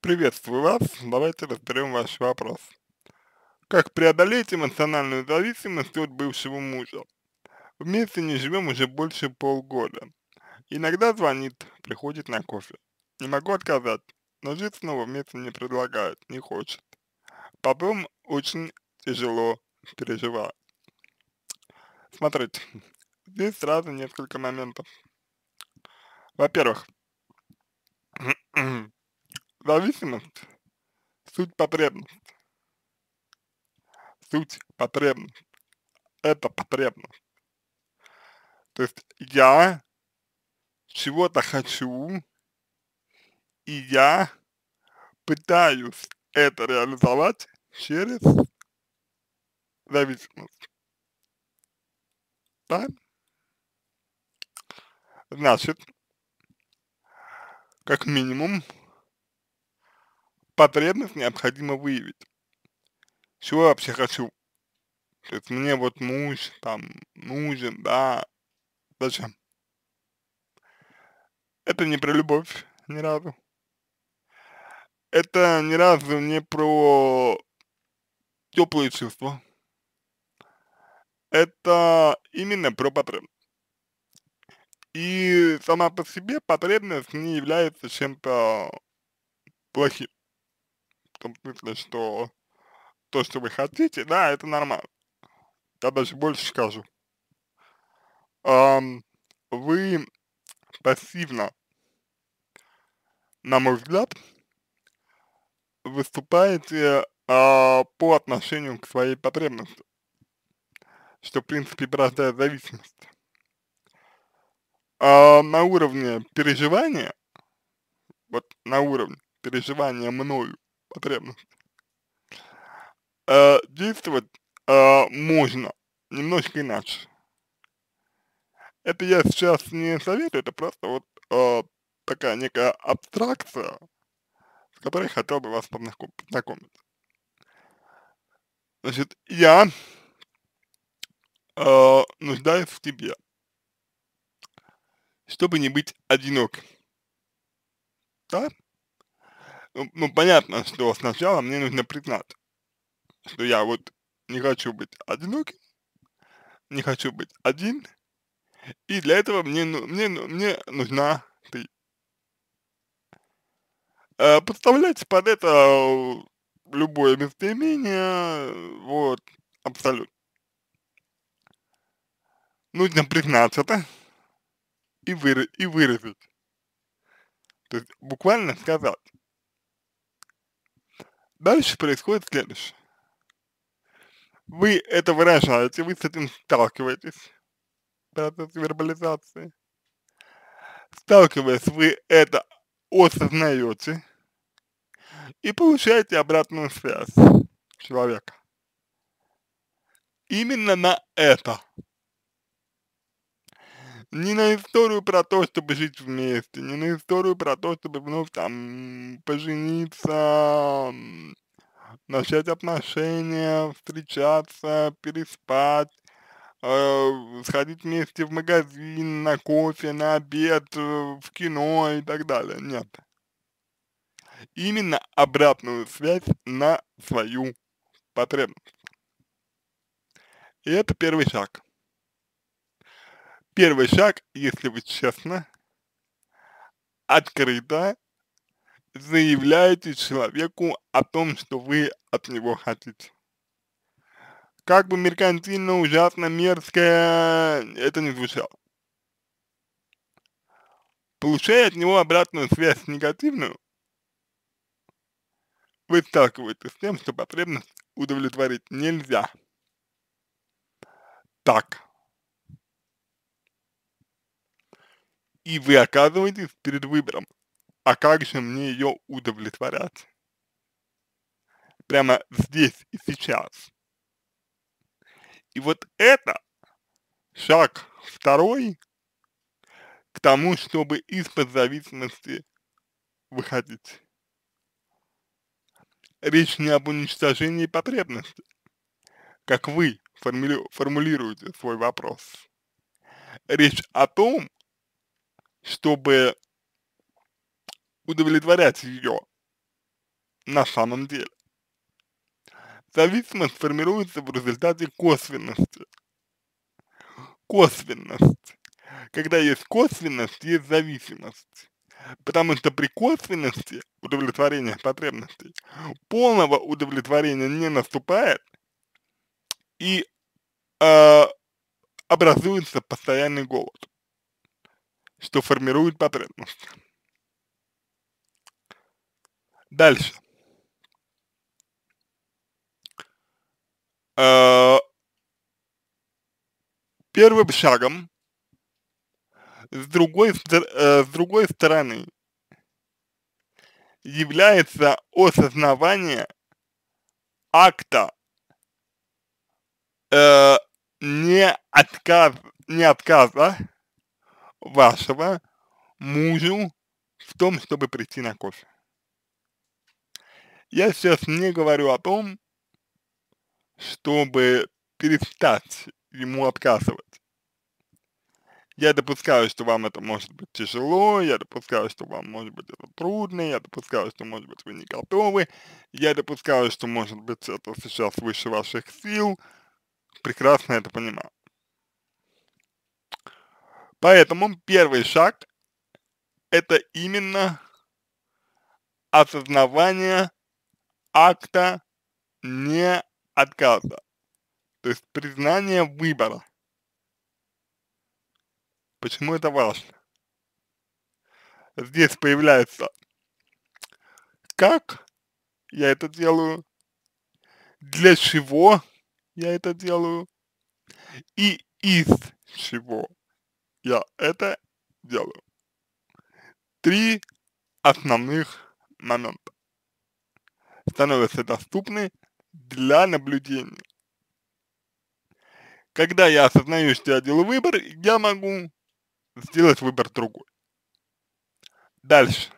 Приветствую вас. Давайте разберем ваш вопрос. Как преодолеть эмоциональную зависимость от бывшего мужа? Вместе не живем уже больше полгода. Иногда звонит, приходит на кофе. Не могу отказать, но жить снова вместе не предлагает, не хочет. Потом очень тяжело переживаю. Смотрите, здесь сразу несколько моментов. Во-первых, Зависимость – суть потребность. Суть потребность. Это потребность. То есть я чего-то хочу, и я пытаюсь это реализовать через зависимость. Да? Значит, как минимум, потребность необходимо выявить. Чего я вообще хочу? То есть мне вот муж там нужен, да, зачем? Это не про любовь ни разу. Это ни разу не про теплые чувства. Это именно про потребность. И сама по себе потребность не является чем-то плохим в том смысле, что то, что вы хотите, да, это нормально. Я даже больше скажу. Эм, вы пассивно, на мой взгляд, выступаете э, по отношению к своей потребности, что, в принципе, порождает зависимость. Э, на уровне переживания, вот на уровне переживания мною потребность. Э, действовать э, можно немножко иначе. Это я сейчас не советую, это просто вот э, такая некая абстракция, с которой хотел бы вас познакомить. Значит, я э, нуждаюсь в тебе, чтобы не быть одиноким. Да? ну, ну понятно, что сначала мне нужно признать, что я вот не хочу быть одиноким, не хочу быть один, и для этого мне, ну, мне, ну, мне нужна ты. Э, подставлять под это любое местоимение, вот, абсолютно. Нужно признать это и, выра и выразить. То есть буквально сказать. Дальше происходит следующее. Вы это выражаете, вы с этим сталкиваетесь, процесс вербализации. Сталкиваясь, вы это осознаете и получаете обратную связь человека. Именно на это не на историю про то, чтобы жить вместе, не на историю про то, чтобы вновь там пожениться, начать отношения, встречаться, переспать, э, сходить вместе в магазин, на кофе, на обед, э, в кино и так далее. Нет. Именно обратную связь на свою потребность. И это первый шаг первый шаг, если вы честно, открыто заявляете человеку о том, что вы от него хотите. Как бы меркантильно, ужасно, мерзкое это не звучало. Получая от него обратную связь негативную, вы сталкиваетесь с тем, что потребность удовлетворить нельзя. Так. и вы оказываетесь перед выбором. А как же мне ее удовлетворять? Прямо здесь и сейчас. И вот это шаг второй к тому, чтобы из-под зависимости выходить. Речь не об уничтожении потребности, как вы формули формулируете свой вопрос. Речь о том, чтобы удовлетворять ее на самом деле. Зависимость формируется в результате косвенности. Косвенность. Когда есть косвенность, есть зависимость. Потому что при косвенности удовлетворения потребностей полного удовлетворения не наступает и э, образуется постоянный голод что формирует потребность. Дальше. А, первым шагом с другой, э, с другой стороны является осознавание акта э, не, отказ, не отказа вашего мужу в том, чтобы прийти на кофе. Я сейчас не говорю о том, чтобы перестать ему отказывать. Я допускаю, что вам это может быть тяжело, я допускаю, что вам может быть это трудно, я допускаю, что может быть вы не готовы, я допускаю, что может быть это сейчас выше ваших сил, прекрасно это понимаю. Поэтому первый шаг – это именно осознавание акта не отказа, то есть признание выбора. Почему это важно? Здесь появляется, как я это делаю, для чего я это делаю и из чего я это делаю. Три основных момента становятся доступны для наблюдения. Когда я осознаю, что я делаю выбор, я могу сделать выбор другой. Дальше.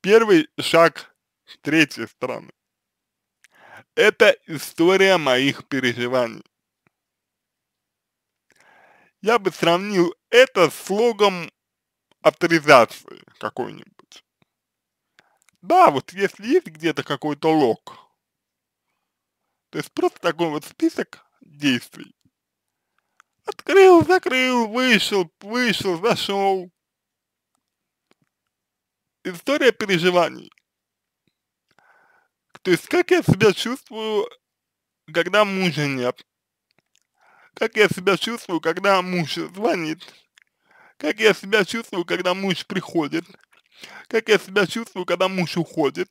Первый шаг с третьей стороны. Это история моих переживаний я бы сравнил это с слогом авторизации какой-нибудь. Да, вот если есть где-то какой-то лог, то есть просто такой вот список действий. Открыл, закрыл, вышел, вышел, зашел. История переживаний. То есть, как я себя чувствую, когда мужа нет? Как я себя чувствую, когда муж звонит? Как я себя чувствую, когда муж приходит? Как я себя чувствую, когда муж уходит?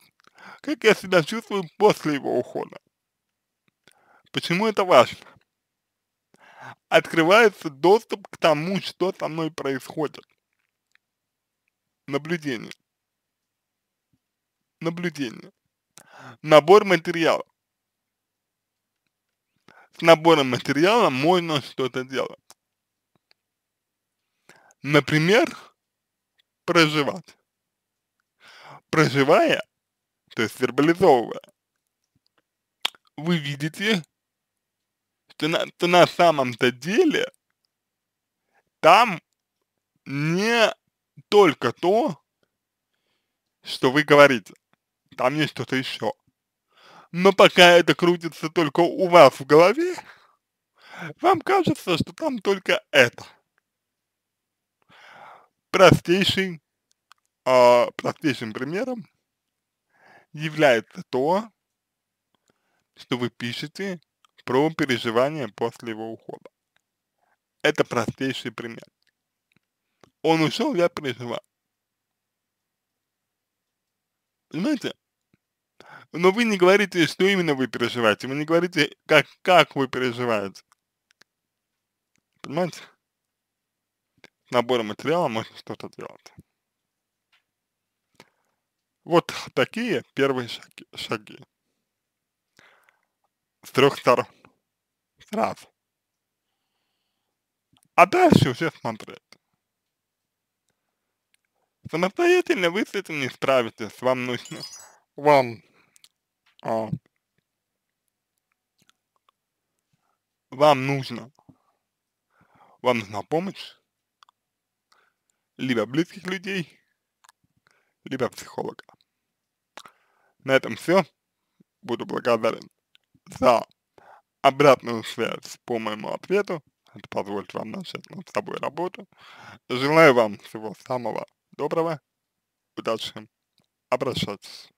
Как я себя чувствую после его ухода? Почему это важно? Открывается доступ к тому, что со мной происходит. Наблюдение. Наблюдение. Набор материалов набором материала можно что-то делать. Например, проживать. Проживая, то есть вербализовывая, вы видите, что на, что на самом-то деле там не только то, что вы говорите, там есть что-то еще но пока это крутится только у вас в голове, вам кажется, что там только это. Простейший, э, а, простейшим примером является то, что вы пишете про переживания после его ухода. Это простейший пример. Он ушел, я переживал. Понимаете? но вы не говорите, что именно вы переживаете, вы не говорите, как, как вы переживаете. Понимаете? Набором материала можно что-то делать. Вот такие первые шаги. шаги. С трех сторон. Сразу. А дальше уже смотреть. Самостоятельно вы с этим не справитесь. Вам нужно, вам а, вам нужно, вам нужна помощь, либо близких людей, либо психолога. На этом все. Буду благодарен за обратную связь по моему ответу. Это позволит вам начать над собой работу. Желаю вам всего самого доброго, удачи, обращайтесь.